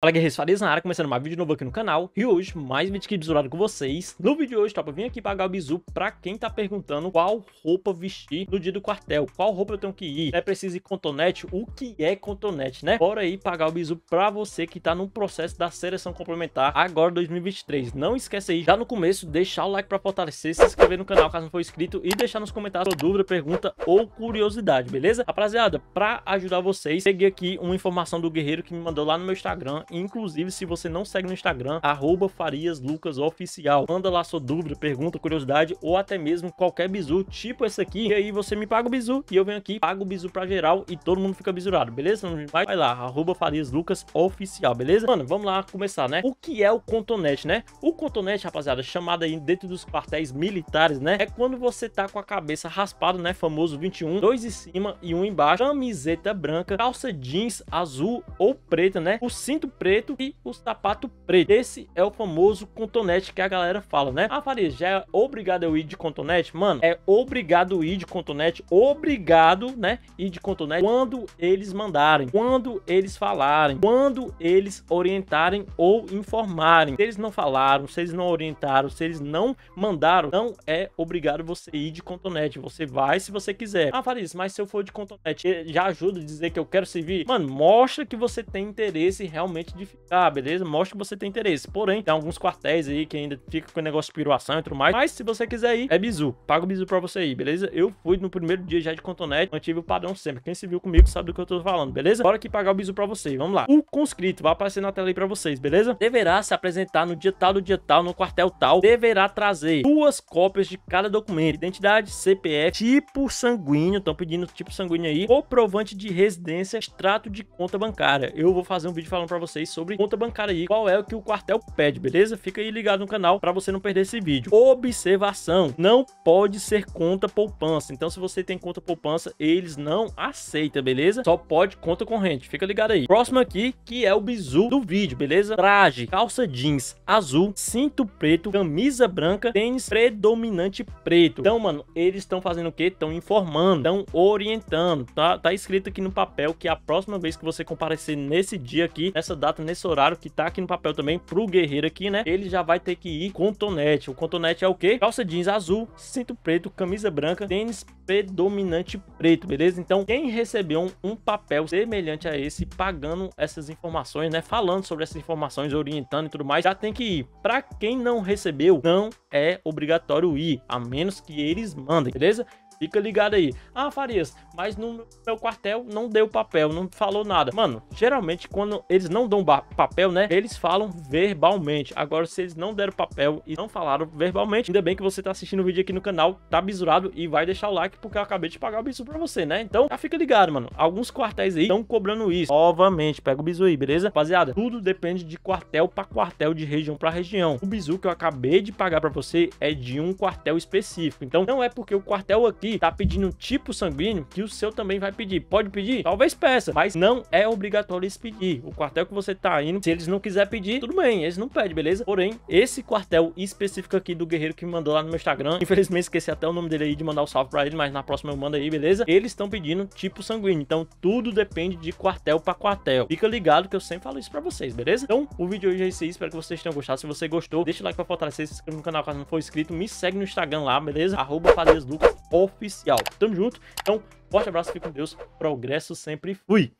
Fala guerreiros, Farias na área, começando mais vídeo novo aqui no canal E hoje, mais vídeo aqui desolado com vocês No vídeo de hoje, tropa, eu vim aqui pagar o bizu pra quem tá perguntando qual roupa vestir no dia do quartel Qual roupa eu tenho que ir, é preciso ir contonete, o que é contonete, né? Bora aí pagar o bizu pra você que tá no processo da seleção complementar agora 2023 Não esquece aí, já no começo, deixar o like pra fortalecer, se inscrever no canal caso não for inscrito E deixar nos comentários sua dúvida, pergunta ou curiosidade, beleza? Rapaziada, pra ajudar vocês, peguei aqui uma informação do guerreiro que me mandou lá no meu Instagram Inclusive, se você não segue no Instagram, @fariaslucasoficial. Manda lá sua dúvida, pergunta, curiosidade ou até mesmo qualquer bizu, tipo esse aqui. E aí você me paga o bizu e eu venho aqui, pago o bizu pra geral e todo mundo fica bizurado, beleza? Vai, vai lá, arroba fariaslucasoficial, beleza? Mano, vamos lá começar, né? O que é o contonete, né? O contonete, rapaziada, chamado aí dentro dos quartéis militares, né? É quando você tá com a cabeça raspada, né? Famoso 21, dois em cima e um embaixo, camiseta branca, calça jeans azul ou preta, né? O cinto preto e o sapato preto. Esse é o famoso contonete que a galera fala, né? Ah, Farias, já é obrigado eu ir de contonete? Mano, é obrigado ir de contonete, obrigado, né, ir de contonete quando eles mandarem, quando eles falarem, quando eles orientarem ou informarem. Se eles não falaram, se eles não orientaram, se eles não mandaram, não é obrigado você ir de contonete. Você vai se você quiser. Ah, Farias, mas se eu for de contonete, já ajuda a dizer que eu quero servir? Mano, mostra que você tem interesse realmente simplesmente de ficar, ah, beleza? Mostra que você tem interesse. Porém, tem alguns quartéis aí que ainda fica com negócio de piruação e tudo mais. Mas se você quiser ir, é bizu. Pago bizu pra você ir, beleza? Eu fui no primeiro dia já de contonete, mantive o padrão sempre. Quem se viu comigo sabe do que eu tô falando, beleza? Bora que pagar o bizu pra você. Vamos lá. O conscrito vai aparecer na tela aí pra vocês, beleza? Deverá se apresentar no dia tal, do dia tal, no quartel tal. Deverá trazer duas cópias de cada documento. Identidade, CPF, tipo sanguíneo. Estão pedindo tipo sanguíneo aí. Comprovante de residência, extrato de conta bancária. Eu vou fazer um vídeo falando pra vocês vocês sobre conta bancária aí qual é o que o quartel pede, beleza? Fica aí ligado no canal para você não perder esse vídeo. Observação, não pode ser conta poupança. Então se você tem conta poupança, eles não aceitam, beleza? Só pode conta corrente, fica ligado aí. Próximo aqui, que é o bizu do vídeo, beleza? Traje, calça jeans azul, cinto preto, camisa branca, tênis predominante preto. Então, mano, eles estão fazendo o que? Estão informando, estão orientando, tá? Tá escrito aqui no papel que a próxima vez que você comparecer nesse dia aqui, nessa data data, nesse horário que tá aqui no papel também, pro guerreiro aqui, né? Ele já vai ter que ir com tonete. O contonete é o quê? Calça jeans azul, cinto preto, camisa branca, tênis predominante preto, beleza? Então, quem recebeu um papel semelhante a esse, pagando essas informações, né? Falando sobre essas informações, orientando e tudo mais, já tem que ir. Para quem não recebeu, não é obrigatório ir, a menos que eles mandem, beleza? Fica ligado aí. Ah, Farias, mas no meu quartel não deu papel, não falou nada. Mano, geralmente quando eles não dão papel, né? Eles falam verbalmente. Agora, se eles não deram papel e não falaram verbalmente, ainda bem que você tá assistindo o vídeo aqui no canal, tá bisurado e vai deixar o like porque eu acabei de pagar o bisu pra você, né? Então, já fica ligado, mano. Alguns quartéis aí estão cobrando isso. Novamente, pega o bisu aí, beleza? Rapaziada, tudo depende de quartel pra quartel, de região pra região. O bisu que eu acabei de pagar pra você é de um quartel específico. Então, não é porque o quartel aqui aqui tá pedindo tipo sanguíneo que o seu também vai pedir. Pode pedir? Talvez peça, mas não é obrigatório eles pedir. O quartel que você tá indo, se eles não quiser pedir, tudo bem, eles não pedem, beleza? Porém, esse quartel específico aqui do guerreiro que me mandou lá no meu Instagram, infelizmente esqueci até o nome dele aí de mandar o um salve pra ele, mas na próxima eu mando aí, beleza? Eles estão pedindo tipo sanguíneo, então tudo depende de quartel pra quartel. Fica ligado que eu sempre falo isso pra vocês, beleza? Então, o vídeo hoje é esse aí, espero que vocês tenham gostado. Se você gostou, deixa o like pra fortalecer, se inscreve no canal caso não for inscrito, me segue no Instagram lá, beleza? Arroba Lucas, oficial. Tamo junto. Então, forte abraço, fique com Deus. Progresso sempre fui.